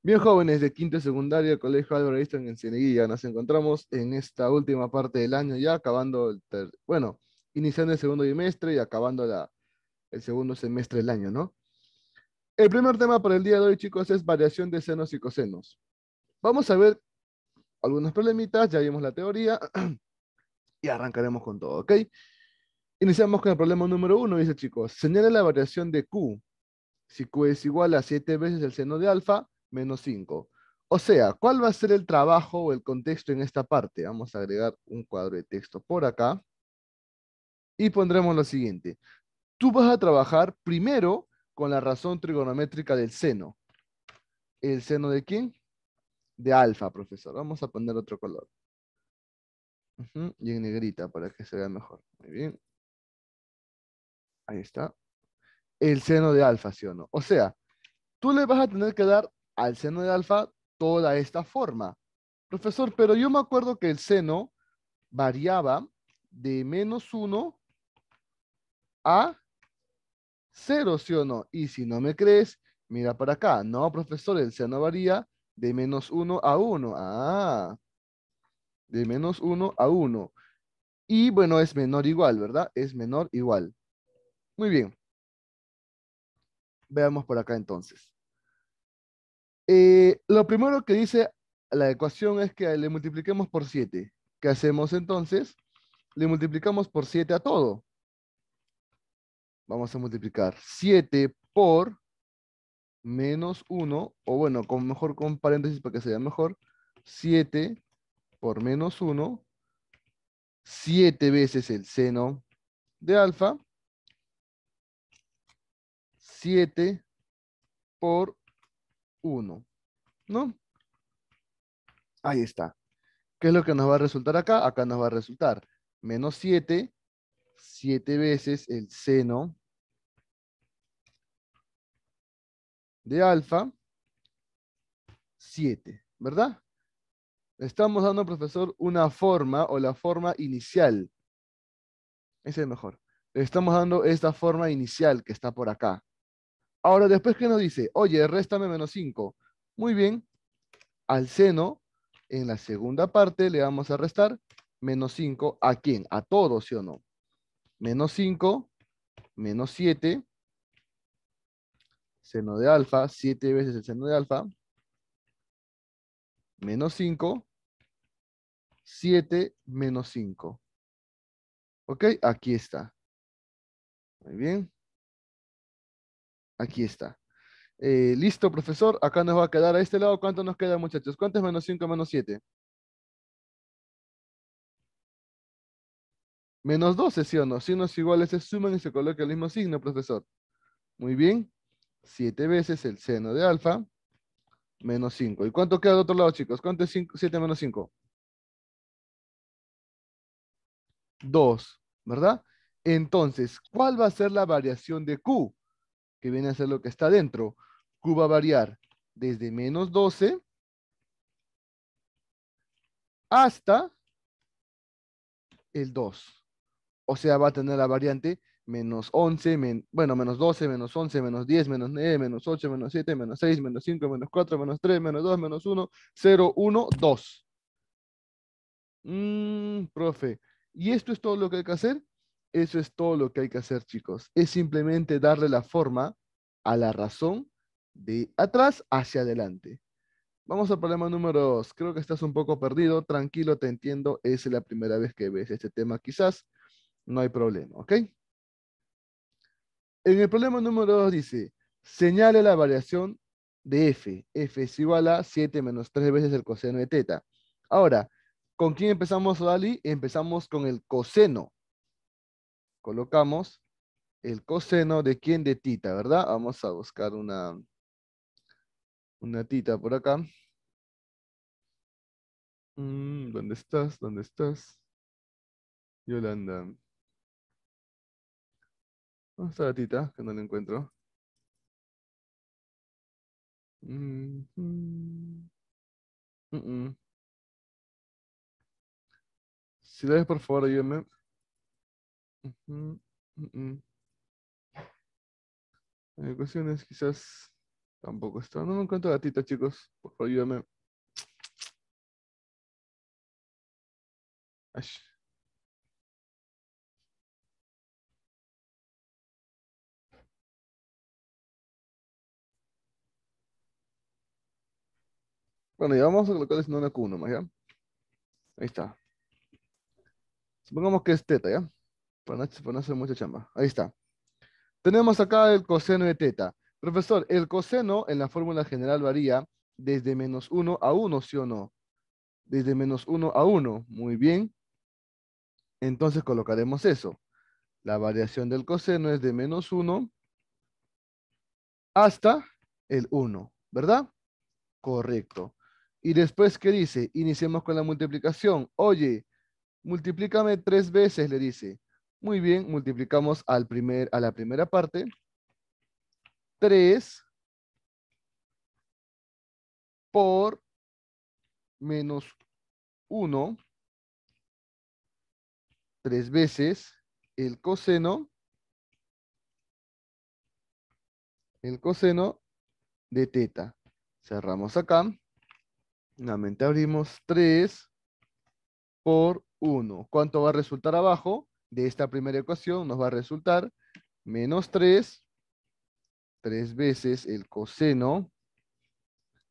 Bien jóvenes de quinto y secundario del Colegio Álvaro Easton en Cieneguilla, nos encontramos en esta última parte del año ya, acabando el bueno, iniciando el segundo trimestre y acabando la, el segundo semestre del año, ¿no? El primer tema para el día de hoy, chicos, es variación de senos y cosenos. Vamos a ver algunos problemitas, ya vimos la teoría y arrancaremos con todo, ¿ok? Iniciamos con el problema número uno, dice chicos, señale la variación de Q. Si Q es igual a 7 veces el seno de alfa, menos 5. O sea, ¿cuál va a ser el trabajo o el contexto en esta parte? Vamos a agregar un cuadro de texto por acá. Y pondremos lo siguiente. Tú vas a trabajar primero con la razón trigonométrica del seno. ¿El seno de quién? De alfa, profesor. Vamos a poner otro color. Y en negrita para que se vea mejor. Muy bien. Ahí está. El seno de alfa, ¿sí o no? O sea, tú le vas a tener que dar al seno de alfa toda esta forma. Profesor, pero yo me acuerdo que el seno variaba de menos 1 a 0, ¿sí o no? Y si no me crees, mira para acá. No, profesor, el seno varía de menos 1 a 1. Ah, de menos 1 a 1. Y bueno, es menor igual, ¿verdad? Es menor igual. Muy bien. Veamos por acá entonces. Eh, lo primero que dice la ecuación es que le multipliquemos por 7. ¿Qué hacemos entonces? Le multiplicamos por 7 a todo. Vamos a multiplicar 7 por menos 1, o bueno, con, mejor con paréntesis para que se vea mejor, 7 por menos 1, 7 veces el seno de alfa, 7 por 1, ¿no? Ahí está. ¿Qué es lo que nos va a resultar acá? Acá nos va a resultar menos 7, 7 veces el seno de alfa, 7, ¿verdad? Estamos dando, profesor, una forma o la forma inicial. Ese es mejor. Le estamos dando esta forma inicial que está por acá. Ahora, después que nos dice, oye, réstame menos 5. Muy bien, al seno, en la segunda parte le vamos a restar menos 5 a quién? A todos, ¿sí o no? Menos 5, menos 7, seno de alfa, 7 veces el seno de alfa, menos 5, 7 menos 5. ¿Ok? Aquí está. Muy bien. Aquí está. Eh, listo, profesor. Acá nos va a quedar a este lado. ¿Cuánto nos queda, muchachos? ¿Cuánto es menos 5 menos 7? Menos 12, ¿sí o no? Signos iguales se suman y se coloca el mismo signo, profesor. Muy bien. 7 veces el seno de alfa menos 5. ¿Y cuánto queda del otro lado, chicos? ¿Cuánto es 7 menos 5? 2, ¿verdad? Entonces, ¿cuál va a ser la variación de Q? que viene a ser lo que está dentro, Q va a variar desde menos 12 hasta el 2. O sea, va a tener la variante menos 11, bueno, menos 12, menos 11, menos 10, menos 9, menos 8, menos 7, menos 6, menos 5, menos 4, menos 3, menos 2, menos 1, 0, 1, 2. Mmm, profe, ¿y esto es todo lo que hay que hacer? Eso es todo lo que hay que hacer, chicos. Es simplemente darle la forma a la razón de atrás hacia adelante. Vamos al problema número 2. Creo que estás un poco perdido. Tranquilo, te entiendo. Es la primera vez que ves este tema, quizás. No hay problema, ¿ok? En el problema número 2 dice, señale la variación de f. f es igual a 7 menos 3 veces el coseno de teta. Ahora, ¿con quién empezamos, Dali? Empezamos con el coseno colocamos el coseno de quién de tita, ¿verdad? Vamos a buscar una, una tita por acá. Mm, ¿Dónde estás? ¿Dónde estás? Yolanda. ¿Dónde está la tita? Que no la encuentro. Mm, mm. si la ves, por favor, ayúdame. Uh quizás tampoco está. No, me encuentro gatita, chicos. Por favor, ayúdame. Bueno, ya vamos a colocar el una Q más ¿ya? Ahí está. Supongamos que es teta, ¿ya? Para no, hacer mucha chamba. Ahí está. Tenemos acá el coseno de teta. Profesor, el coseno en la fórmula general varía desde menos 1 a 1, ¿sí o no? Desde menos 1 a 1. Muy bien. Entonces colocaremos eso. La variación del coseno es de menos 1 hasta el 1, ¿verdad? Correcto. Y después, ¿qué dice? Iniciemos con la multiplicación. Oye, multiplícame tres veces, le dice. Muy bien, multiplicamos al primer, a la primera parte. 3 por menos 1 tres veces el coseno el coseno de teta. Cerramos acá. Nuevamente abrimos 3 por 1. ¿Cuánto va a resultar abajo? de esta primera ecuación nos va a resultar menos 3, 3 veces el coseno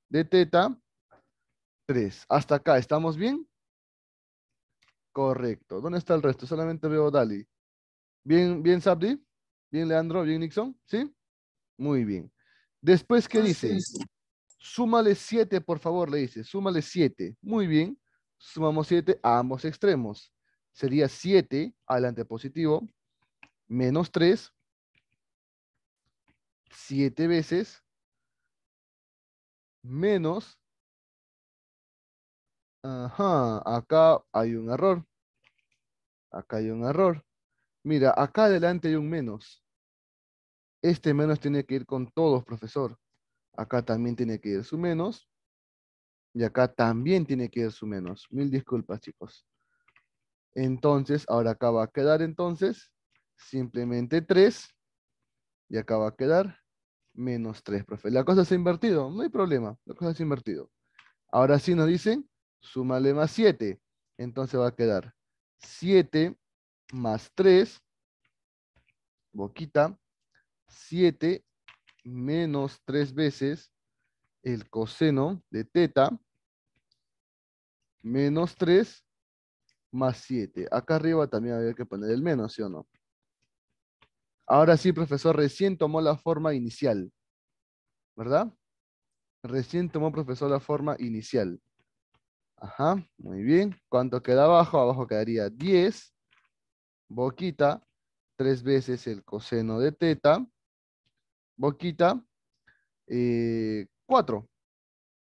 de teta, 3. Hasta acá, ¿estamos bien? Correcto. ¿Dónde está el resto? Solamente veo Dali. ¿Bien, bien Sabdi. ¿Bien, Leandro? ¿Bien, Nixon? ¿Sí? Muy bien. Después, ¿qué dice? Súmale 7, por favor, le dice. Súmale 7. Muy bien. Sumamos 7 a ambos extremos sería 7 al antepositivo menos 3, 7 veces menos, ajá, acá hay un error, acá hay un error. Mira, acá adelante hay un menos. Este menos tiene que ir con todos, profesor. Acá también tiene que ir su menos. Y acá también tiene que ir su menos. Mil disculpas, chicos. Entonces, ahora acá va a quedar entonces simplemente 3 y acá va a quedar menos 3, profe. La cosa se ha invertido, no hay problema, la cosa se ha invertido. Ahora sí nos dicen, súmale más 7. Entonces va a quedar 7 más 3, boquita, 7 menos 3 veces el coseno de teta, menos 3 más 7. Acá arriba también había que poner el menos, ¿sí o no? Ahora sí, profesor, recién tomó la forma inicial, ¿verdad? Recién tomó, profesor, la forma inicial. Ajá, muy bien. ¿Cuánto queda abajo? Abajo quedaría 10, boquita, tres veces el coseno de teta, boquita, eh, Cuatro.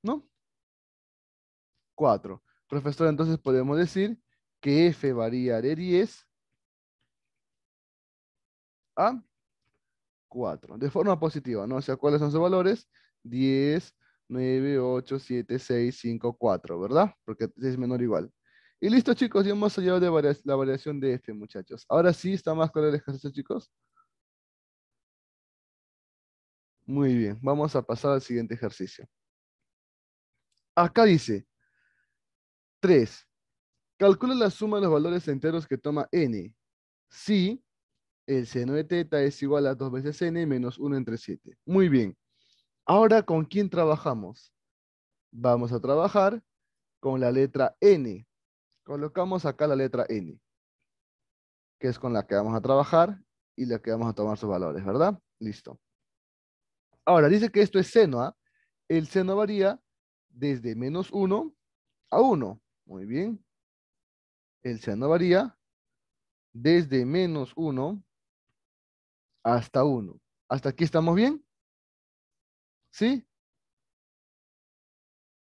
¿no? Cuatro. Profesor, entonces podemos decir que f varía de 10 a 4, de forma positiva, ¿no? O sea, ¿cuáles son sus valores? 10, 9, 8, 7, 6, 5, 4, ¿verdad? Porque es menor o igual. Y listo, chicos, ya hemos hallado de la variación de f, muchachos. Ahora sí está más claro el ejercicio, chicos. Muy bien, vamos a pasar al siguiente ejercicio. Acá dice 3 Calcula la suma de los valores enteros que toma n. Si el seno de teta es igual a 2 veces n menos 1 entre 7. Muy bien. Ahora, ¿con quién trabajamos? Vamos a trabajar con la letra n. Colocamos acá la letra n, que es con la que vamos a trabajar y la que vamos a tomar sus valores, ¿verdad? Listo. Ahora, dice que esto es seno, ¿ah? El seno varía desde menos 1 a 1. Muy bien el seno varía desde menos 1 hasta 1. ¿Hasta aquí estamos bien? ¿Sí?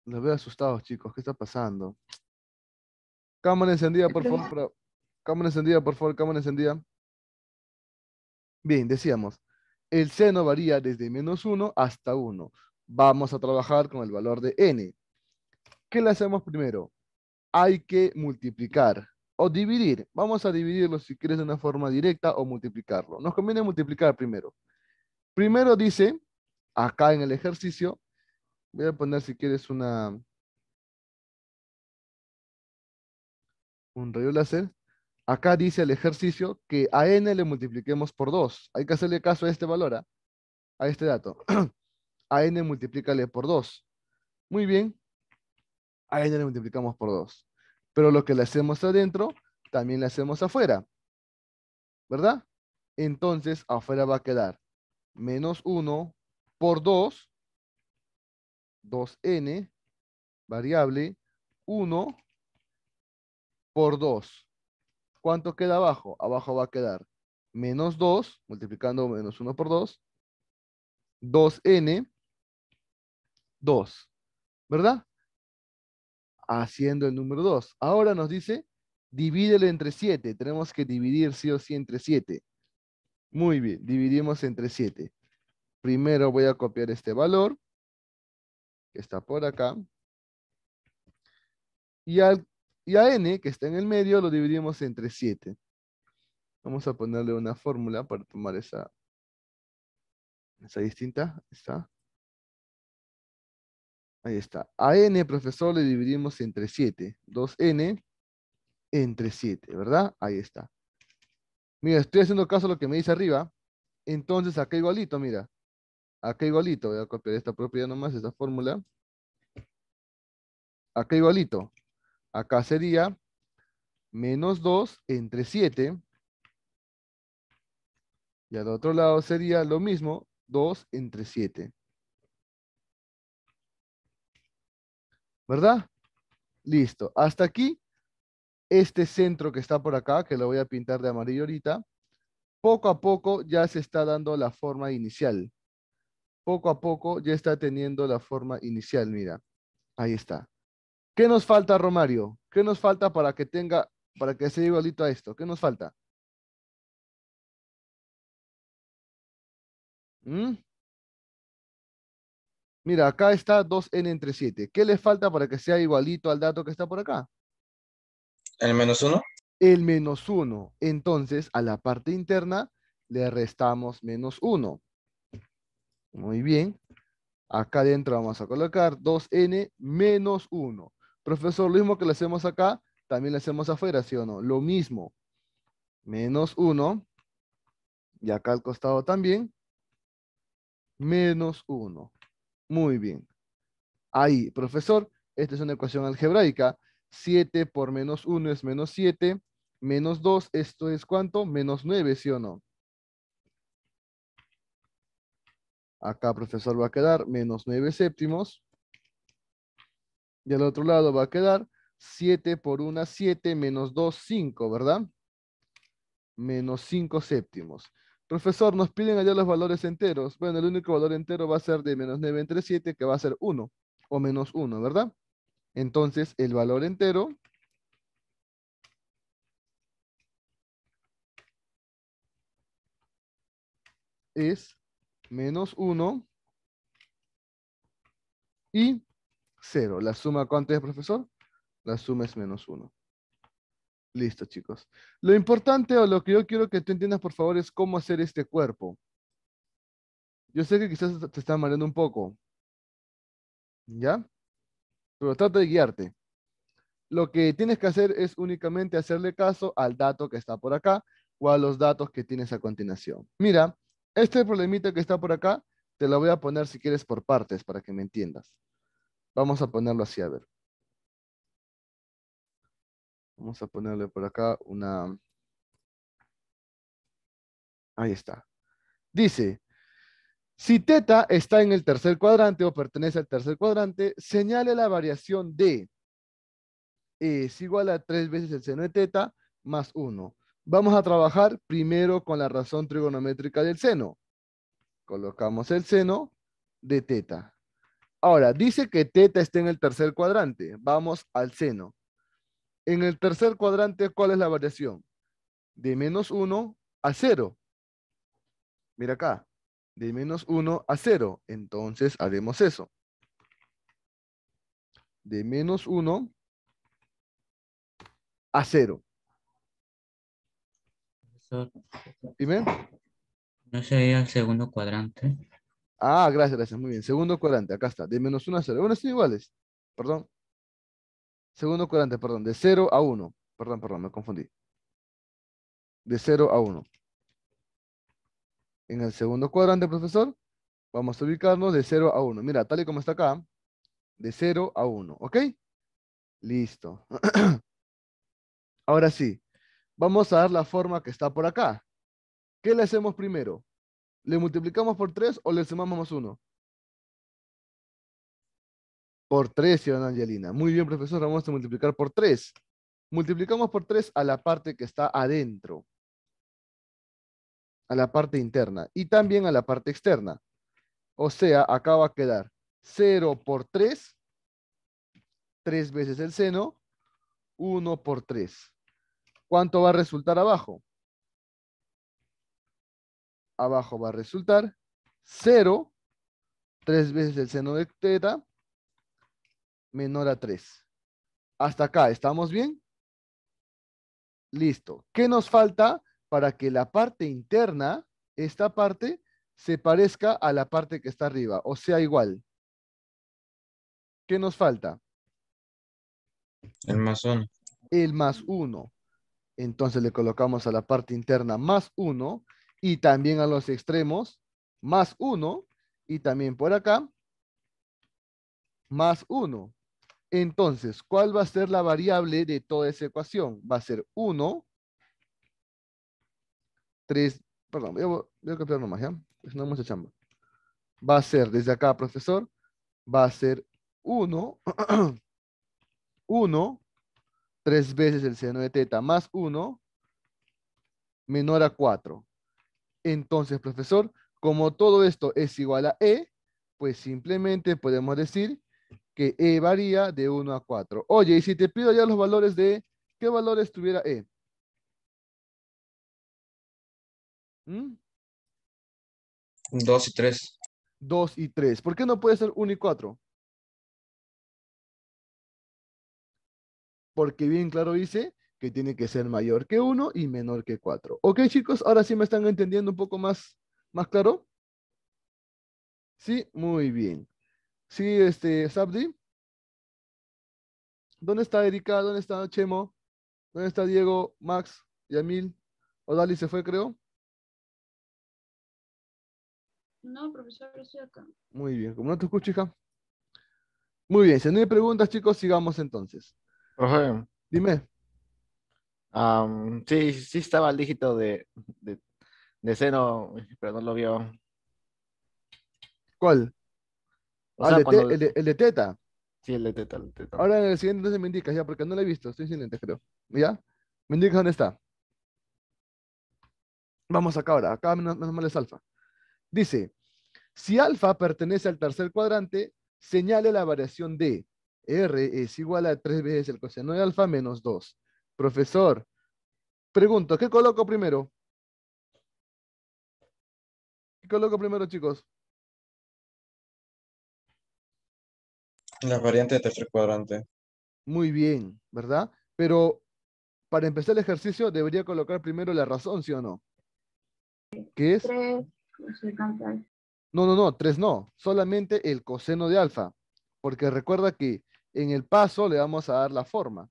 Los veo asustados, chicos. ¿Qué está pasando? Cámara encendida, por favor. Cámara encendida, por favor. Cámara encendida. Bien, decíamos. El seno varía desde menos 1 hasta 1. Vamos a trabajar con el valor de n. ¿Qué le hacemos primero? hay que multiplicar o dividir. Vamos a dividirlo si quieres de una forma directa o multiplicarlo. Nos conviene multiplicar primero. Primero dice, acá en el ejercicio, voy a poner si quieres una... Un rayo láser. Acá dice el ejercicio que a n le multipliquemos por 2. Hay que hacerle caso a este valor, ¿ah? a este dato. a n multiplícale por 2. Muy bien, a ella le multiplicamos por 2. Pero lo que le hacemos adentro, también le hacemos afuera. ¿Verdad? Entonces, afuera va a quedar menos 1 por 2, 2n, variable, 1 por 2. ¿Cuánto queda abajo? Abajo va a quedar menos 2, multiplicando menos 1 por 2, 2n, 2. ¿Verdad? haciendo el número 2. Ahora nos dice, divídelo entre 7. Tenemos que dividir sí o sí entre 7. Muy bien, dividimos entre 7. Primero voy a copiar este valor, que está por acá. Y, a n, que está en el medio, lo dividimos entre 7. Vamos a ponerle una fórmula para tomar esa, esa distinta. Está. Ahí está. A n, profesor, le dividimos entre 7. 2n entre 7, ¿verdad? Ahí está. Mira, estoy haciendo caso a lo que me dice arriba. Entonces, acá igualito, mira. Acá igualito. Voy a copiar esta propiedad nomás, esta fórmula. Acá igualito. Acá sería menos 2 entre 7. Y al otro lado sería lo mismo, 2 entre 7. ¿verdad? Listo. Hasta aquí, este centro que está por acá, que lo voy a pintar de amarillo ahorita, poco a poco ya se está dando la forma inicial. Poco a poco ya está teniendo la forma inicial, mira. Ahí está. ¿Qué nos falta, Romario? ¿Qué nos falta para que tenga, para que sea igualito a esto? ¿Qué nos falta? ¿Mm? Mira, acá está 2n entre 7. ¿Qué le falta para que sea igualito al dato que está por acá? ¿El menos 1? El menos 1. Entonces, a la parte interna le restamos menos 1. Muy bien. Acá adentro vamos a colocar 2n menos 1. Profesor, lo mismo que le hacemos acá, también lo hacemos afuera, ¿sí o no? Lo mismo. Menos 1. Y acá al costado también. Menos 1. Muy bien. Ahí, profesor, esta es una ecuación algebraica. 7 por menos 1 es menos 7. Menos 2, esto es cuánto? Menos 9, ¿sí o no? Acá, profesor, va a quedar menos 9 séptimos. Y al otro lado va a quedar 7 por 1, 7, menos 2, 5, ¿verdad? Menos 5 séptimos. Profesor, nos piden allá los valores enteros. Bueno, el único valor entero va a ser de menos 9 entre 7, que va a ser 1, o menos 1, ¿verdad? Entonces, el valor entero es menos 1 y 0. ¿La suma cuánto es, profesor? La suma es menos 1. Listo, chicos. Lo importante o lo que yo quiero que tú entiendas, por favor, es cómo hacer este cuerpo. Yo sé que quizás te está mareando un poco. ¿Ya? Pero trata de guiarte. Lo que tienes que hacer es únicamente hacerle caso al dato que está por acá o a los datos que tienes a continuación. Mira, este problemita que está por acá, te lo voy a poner si quieres por partes para que me entiendas. Vamos a ponerlo así, a ver. Vamos a ponerle por acá una... Ahí está. Dice, si teta está en el tercer cuadrante o pertenece al tercer cuadrante, señale la variación de eh, es igual a tres veces el seno de teta más uno. Vamos a trabajar primero con la razón trigonométrica del seno. Colocamos el seno de teta. Ahora, dice que teta está en el tercer cuadrante. Vamos al seno. En el tercer cuadrante, ¿cuál es la variación? De menos 1 a 0. Mira acá, de menos 1 a 0. Entonces haremos eso. De menos 1 a 0. Dime. No sería el segundo cuadrante. Ah, gracias, gracias. Muy bien. Segundo cuadrante, acá está. De menos 1 a 0. Bueno, son iguales. Perdón. Segundo cuadrante, perdón, de 0 a 1. Perdón, perdón, me confundí. De 0 a 1. En el segundo cuadrante, profesor, vamos a ubicarnos de 0 a 1. Mira, tal y como está acá, de 0 a 1, ¿ok? Listo. Ahora sí, vamos a dar la forma que está por acá. ¿Qué le hacemos primero? ¿Le multiplicamos por 3 o le sumamos más 1? Por 3, señora Angelina. Muy bien, profesor, vamos a multiplicar por 3. Multiplicamos por 3 a la parte que está adentro, a la parte interna y también a la parte externa. O sea, acá va a quedar 0 por 3, 3 veces el seno, 1 por 3. ¿Cuánto va a resultar abajo? Abajo va a resultar 0, 3 veces el seno de teta, menor a 3. Hasta acá, ¿estamos bien? Listo. ¿Qué nos falta para que la parte interna, esta parte, se parezca a la parte que está arriba, o sea, igual? ¿Qué nos falta? El más 1. El más 1. Entonces le colocamos a la parte interna más 1 y también a los extremos más 1 y también por acá más 1. Entonces, ¿cuál va a ser la variable de toda esa ecuación? Va a ser 1, 3, perdón, voy a, cambiar nomás, ¿ya? Es una mucha chamba. Va a ser, desde acá, profesor, va a ser 1, 1, 3 veces el seno de teta más 1, menor a 4. Entonces, profesor, como todo esto es igual a E, pues simplemente podemos decir que E varía de 1 a 4. Oye, y si te pido ya los valores de E, ¿qué valores tuviera E? 2 ¿Mm? y 3. 2 y 3. ¿Por qué no puede ser 1 y 4? Porque bien claro dice que tiene que ser mayor que 1 y menor que 4. Ok, chicos, ahora sí me están entendiendo un poco más, más claro. Sí, muy bien. Sí, este, Sabdi. ¿Dónde está Erika? ¿Dónde está Chemo? ¿Dónde está Diego, Max, Yamil? Dali se fue, creo. No, profesor, estoy acá. Muy bien, como no te escucho, hija. Muy bien, si no hay preguntas, chicos, sigamos entonces. Dime. sí, sí estaba el dígito de, de, de, seno, pero no lo vio. ¿Cuál? el, de Teta. Sí, el de Teta, Ahora en el siguiente entonces me indicas, ya, porque no lo he visto, estoy siguiente, creo. ¿Ya? Me indicas dónde está. Vamos acá ahora, acá menos, menos es alfa. Dice, si alfa pertenece al tercer cuadrante, señale la variación de R es igual a 3 veces el coseno de alfa menos 2. Profesor, pregunto, ¿qué coloco primero? ¿Qué coloco primero, chicos? La variante de tercer cuadrante. Muy bien, ¿verdad? Pero para empezar el ejercicio debería colocar primero la razón, ¿sí o no? ¿Qué es? No, no, no, tres no. Solamente el coseno de alfa. Porque recuerda que en el paso le vamos a dar la forma.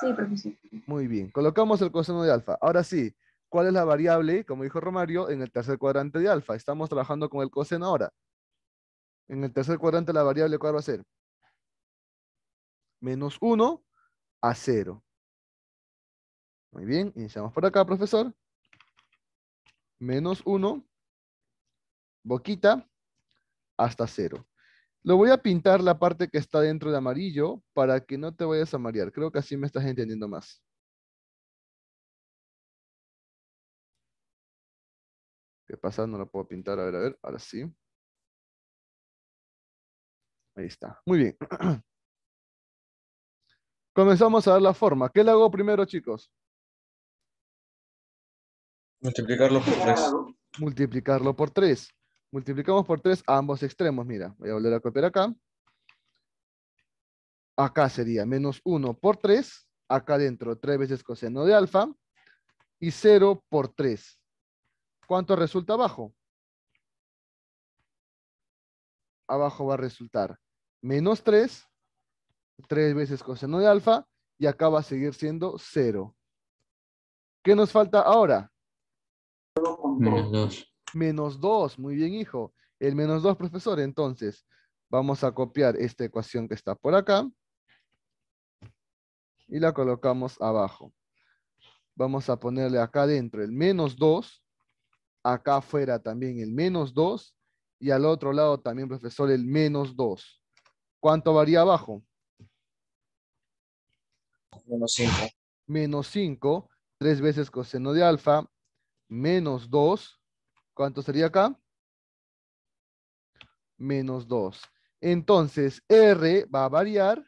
Sí, profesor. Muy bien. Colocamos el coseno de alfa. Ahora sí, ¿cuál es la variable, como dijo Romario, en el tercer cuadrante de alfa? Estamos trabajando con el coseno ahora. En el tercer cuadrante la variable cuál va a ser? Menos 1 a 0. Muy bien, iniciamos por acá, profesor. Menos 1, boquita, hasta 0. Lo voy a pintar la parte que está dentro de amarillo para que no te vayas a marear. Creo que así me estás entendiendo más. ¿Qué pasa? No lo puedo pintar. A ver, a ver. Ahora sí. Ahí está. Muy bien. Comenzamos a ver la forma. ¿Qué le hago primero, chicos? Multiplicarlo por 3. Multiplicarlo por 3. Multiplicamos por 3 a ambos extremos. Mira, voy a volver a copiar acá. Acá sería menos 1 por 3. Acá dentro 3 veces coseno de alfa. Y 0 por 3. ¿Cuánto resulta abajo? Abajo va a resultar menos 3, 3 veces coseno de alfa, y acá va a seguir siendo 0. ¿Qué nos falta ahora? Menos 2. Menos 2, muy bien, hijo. El menos 2, profesor, entonces, vamos a copiar esta ecuación que está por acá y la colocamos abajo. Vamos a ponerle acá adentro el menos 2, acá afuera también el menos 2 y al otro lado también, profesor, el menos 2. ¿Cuánto varía abajo? Menos 5. Menos 5, 3 veces coseno de alfa, menos 2. ¿Cuánto sería acá? Menos 2. Entonces, R va a variar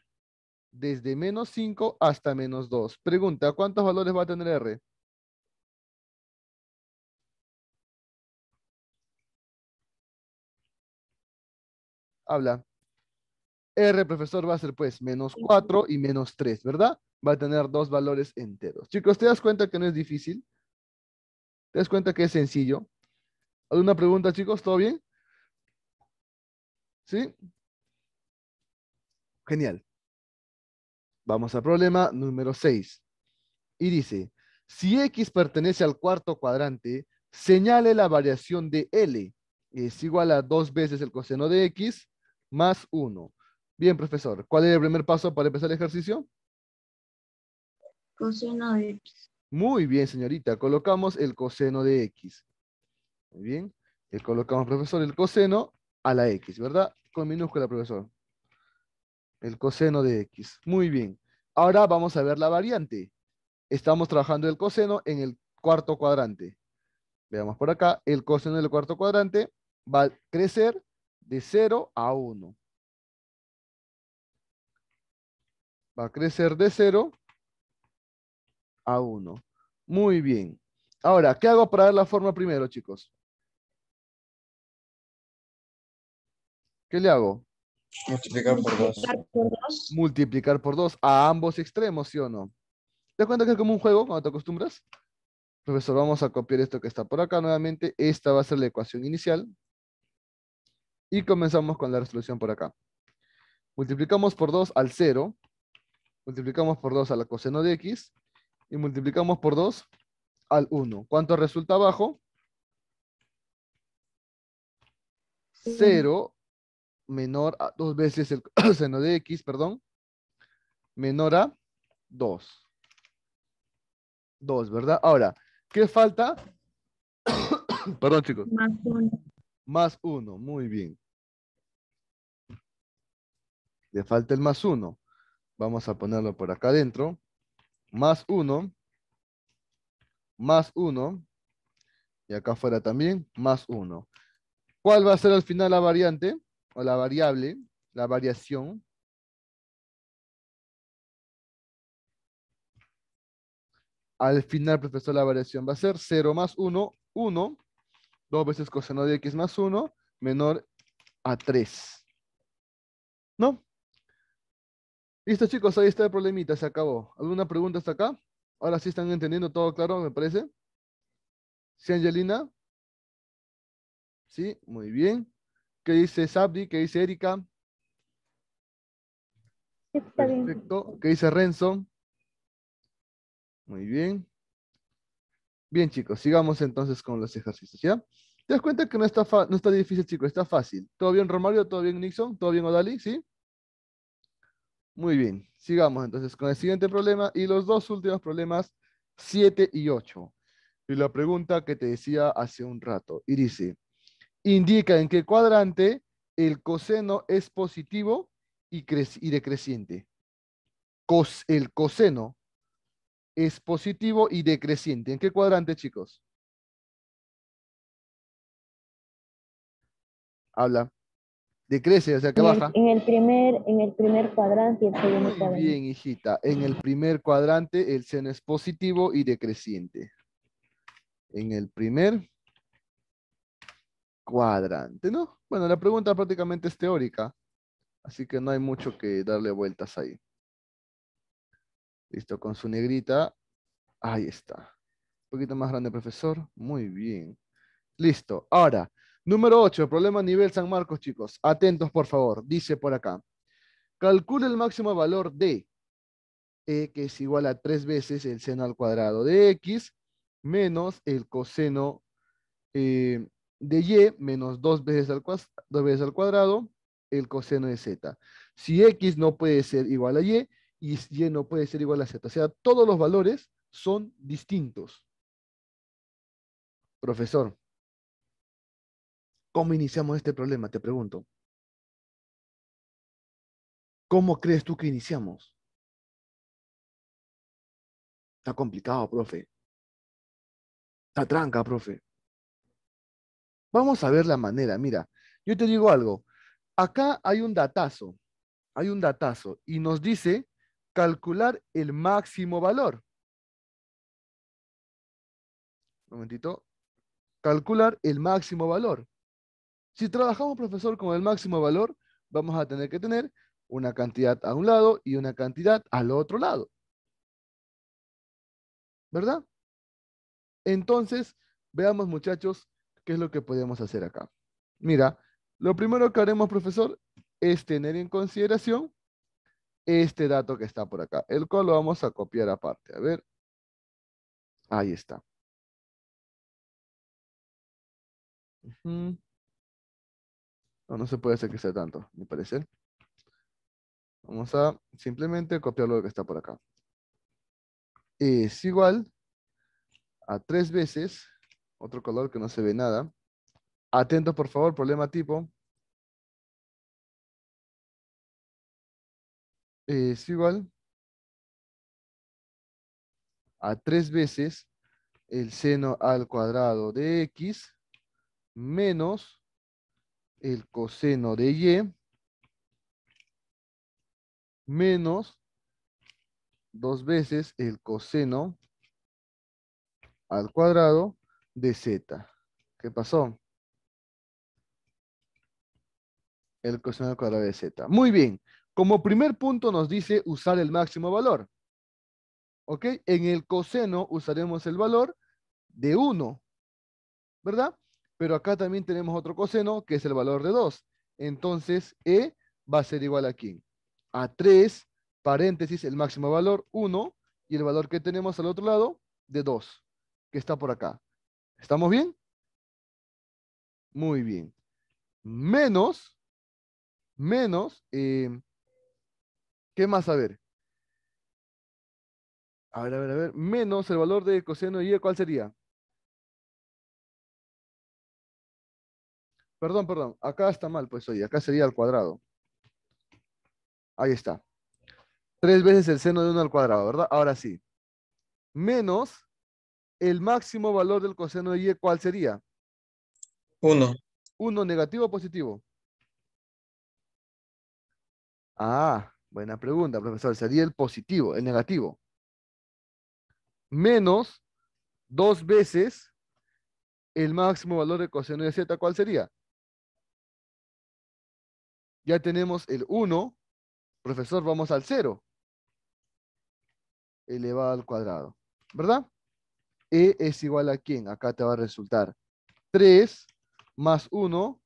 desde menos 5 hasta menos 2. Pregunta, ¿cuántos valores va a tener R? Habla. R, profesor, va a ser pues menos 4 y menos 3, ¿verdad? Va a tener dos valores enteros. Chicos, ¿te das cuenta que no es difícil? ¿Te das cuenta que es sencillo? ¿Alguna pregunta, chicos? ¿Todo bien? ¿Sí? Genial. Vamos al problema número 6. Y dice, si X pertenece al cuarto cuadrante, señale la variación de L. Es igual a dos veces el coseno de X más 1. Bien, profesor. ¿Cuál es el primer paso para empezar el ejercicio? Coseno de X. Muy bien, señorita. Colocamos el coseno de X. Muy bien. Le colocamos, profesor, el coseno a la X, ¿verdad? Con minúscula, profesor. El coseno de X. Muy bien. Ahora vamos a ver la variante. Estamos trabajando el coseno en el cuarto cuadrante. Veamos por acá. El coseno del cuarto cuadrante va a crecer de 0 a 1. va a crecer de 0 a 1. Muy bien. Ahora, ¿qué hago para dar la forma primero, chicos? ¿Qué le hago? Multiplicar por 2. Multiplicar por 2 a ambos extremos, ¿sí o no? ¿Te das cuenta que es como un juego cuando te acostumbras? Profesor, vamos a copiar esto que está por acá nuevamente. Esta va a ser la ecuación inicial. Y comenzamos con la resolución por acá. Multiplicamos por 2 al 0 multiplicamos por 2 a la coseno de x y multiplicamos por 2 al 1. ¿Cuánto resulta abajo? 0 menor a 2 veces el coseno de x, perdón, menor a 2. 2, ¿verdad? Ahora, ¿qué falta? perdón, chicos. Más 1. Más 1, muy bien. Le falta el más 1. Vamos a ponerlo por acá adentro. Más 1. Más 1. Y acá afuera también, más 1. ¿Cuál va a ser al final la variante? O la variable, la variación. Al final, profesor, la variación va a ser 0 más 1, 1. 2 veces coseno de x más 1, menor a 3. ¿No? Listo, chicos, ahí está el problemita, se acabó. ¿Alguna pregunta hasta acá? Ahora sí están entendiendo todo claro, me parece. ¿Sí, Angelina? Sí, muy bien. ¿Qué dice Sabri? ¿Qué dice Erika? Está bien. Perfecto. ¿Qué dice Renzo? Muy bien. Bien, chicos, sigamos entonces con los ejercicios, ¿ya? Te das cuenta que no está, no está difícil, chicos, está fácil. ¿Todo bien, Romario? ¿Todo bien, Nixon? ¿Todo bien, Odali? ¿Sí? Muy bien, sigamos entonces con el siguiente problema y los dos últimos problemas, 7 y 8. Y la pregunta que te decía hace un rato, y dice, indica en qué cuadrante el coseno es positivo y, decreciente. Cos el coseno es positivo y decreciente. ¿En qué cuadrante, chicos? Habla. Decrece, o sea que baja. en, el primer, en el primer cuadrante Muy Bien, hijita. En el primer cuadrante el seno es positivo y decreciente. En el primer cuadrante, ¿no? Bueno, la pregunta prácticamente es teórica, así que no hay mucho que darle vueltas ahí. Listo, con su negrita. Ahí está. Un poquito más grande, profesor. Muy bien. Listo. Ahora, Número 8, problema nivel San Marcos, chicos. Atentos, por favor. Dice por acá. Calcula el máximo valor de e, que es igual a tres veces el seno al cuadrado de x menos el coseno eh, de y menos dos veces, al, dos veces al cuadrado el coseno de z. Si x no puede ser igual a y, y y no puede ser igual a z. O sea, todos los valores son distintos. Profesor, ¿Cómo iniciamos este problema? Te pregunto. ¿Cómo crees tú que iniciamos? Está complicado, profe. Está tranca, profe. Vamos a ver la manera. Mira, yo te digo algo. Acá hay un datazo. Hay un datazo y nos dice calcular el máximo valor. Un momentito. Calcular el máximo valor. Si trabajamos, profesor, con el máximo valor, vamos a tener que tener una cantidad a un lado y una cantidad al otro lado. ¿Verdad? Entonces, veamos muchachos, qué es lo que podemos hacer acá. Mira, lo primero que haremos, profesor, es tener en consideración este dato que está por acá, el cual lo vamos a copiar aparte. A ver, ahí está. No, no se puede hacer que sea tanto, me parece. Vamos a simplemente copiar lo que está por acá. Es igual a tres veces, otro color que no se ve nada. atento por favor, problema tipo. Es igual a tres veces el seno al cuadrado de x menos el coseno de Y menos dos veces el coseno al cuadrado de Z. ¿Qué pasó? El coseno al cuadrado de Z. Muy bien. Como primer punto nos dice usar el máximo valor. ¿Ok? En el coseno usaremos el valor de 1. ¿Verdad? Pero acá también tenemos otro coseno, que es el valor de 2. Entonces, E va a ser igual a quién? A 3, paréntesis, el máximo valor, 1, y el valor que tenemos al otro lado, de 2, que está por acá. ¿Estamos bien? Muy bien. Menos, menos, em, ¿qué más? A ver. A ver, a ver, a ver. Menos el valor de coseno de Y, e, ¿cuál sería? Perdón, perdón. Acá está mal, pues oye. Acá sería al cuadrado. Ahí está. Tres veces el seno de uno al cuadrado, ¿verdad? Ahora sí. Menos el máximo valor del coseno de y, ¿cuál sería? Uno. ¿Uno negativo o positivo. Ah, buena pregunta, profesor. Sería el positivo, el negativo. Menos dos veces el máximo valor de coseno de z, ¿cuál sería? Ya tenemos el 1. Profesor, vamos al 0. Elevado al cuadrado. ¿Verdad? E es igual a quién? Acá te va a resultar 3 más 1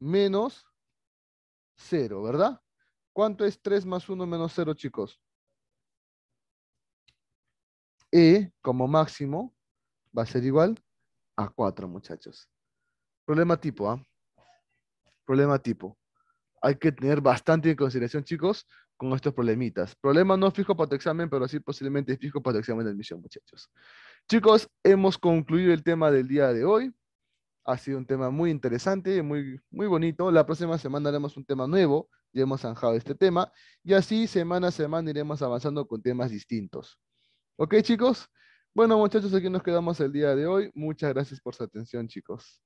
menos 0, ¿verdad? ¿Cuánto es 3 más 1 menos 0, chicos? E, como máximo, va a ser igual a 4, muchachos. Problema tipo, ¿ah? Problema tipo hay que tener bastante en consideración, chicos, con estos problemitas. Problema no fijo para tu examen, pero sí posiblemente fijo para tu examen de admisión, muchachos. Chicos, hemos concluido el tema del día de hoy. Ha sido un tema muy interesante, muy, muy bonito. La próxima semana haremos un tema nuevo. Ya hemos zanjado este tema. Y así, semana a semana, iremos avanzando con temas distintos. ¿Ok, chicos? Bueno, muchachos, aquí nos quedamos el día de hoy. Muchas gracias por su atención, chicos.